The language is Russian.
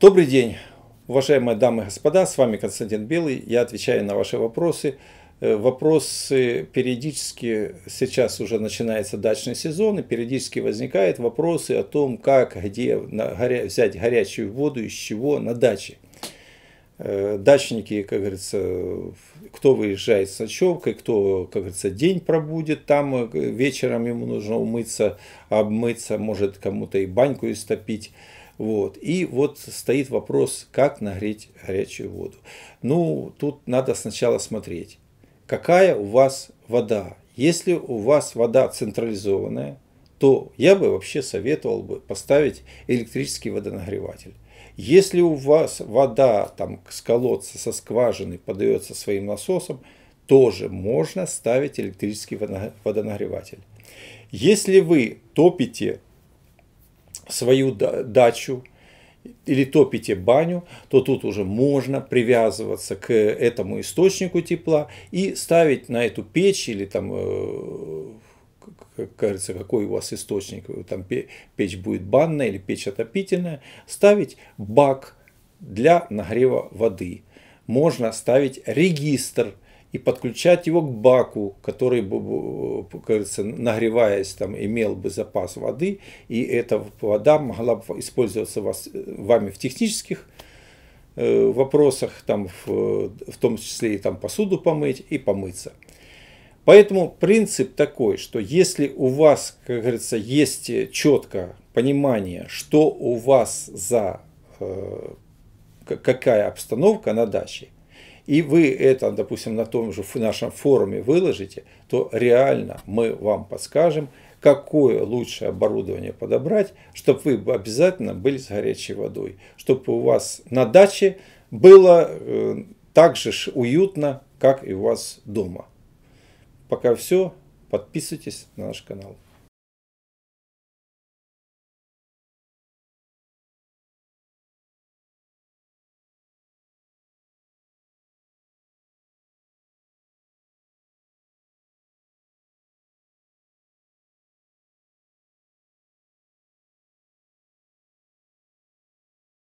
Добрый день, уважаемые дамы и господа, с вами Константин Белый, я отвечаю на ваши вопросы. Э, вопросы периодически, сейчас уже начинается дачный сезон, и периодически возникают вопросы о том, как, где взять горячую воду, из чего на даче. Э, дачники, как говорится, кто выезжает с ночевкой, кто, как говорится, день пробудет там, э, вечером ему нужно умыться, обмыться, может кому-то и баньку истопить. Вот. И вот стоит вопрос, как нагреть горячую воду. Ну, тут надо сначала смотреть, какая у вас вода. Если у вас вода централизованная, то я бы вообще советовал бы поставить электрический водонагреватель. Если у вас вода там с колодца, со скважины подается своим насосом, тоже можно ставить электрический водонагреватель. Если вы топите свою дачу или топите баню, то тут уже можно привязываться к этому источнику тепла и ставить на эту печь или там как э, кажется, какой у вас источник, там печь будет банная или печь отопительная, ставить бак для нагрева воды. Можно ставить регистр и подключать его к баку, который, бы, э, кажется, нагреваясь, там, имел бы запас воды, и эта вода могла бы использоваться вас, э, вами в технических э, вопросах, там, в, в том числе и там, посуду помыть и помыться. Поэтому принцип такой, что если у вас, как говорится, есть четко понимание, что у вас за э, какая обстановка на даче, и вы это, допустим, на том же нашем форуме выложите, то реально мы вам подскажем, какое лучшее оборудование подобрать, чтобы вы обязательно были с горячей водой, чтобы у вас на даче было э, так же уютно, как и у вас дома. Пока все. Подписывайтесь на наш канал.